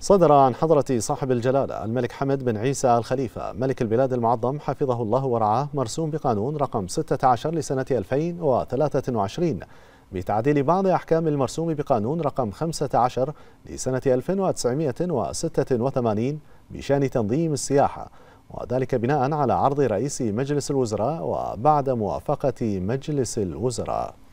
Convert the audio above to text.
صدر عن حضرة صاحب الجلالة الملك حمد بن عيسى الخليفة ملك البلاد المعظم حفظه الله ورعاه مرسوم بقانون رقم 16 لسنة 2023 بتعديل بعض أحكام المرسوم بقانون رقم 15 لسنة 1986 بشأن تنظيم السياحة وذلك بناء على عرض رئيس مجلس الوزراء وبعد موافقة مجلس الوزراء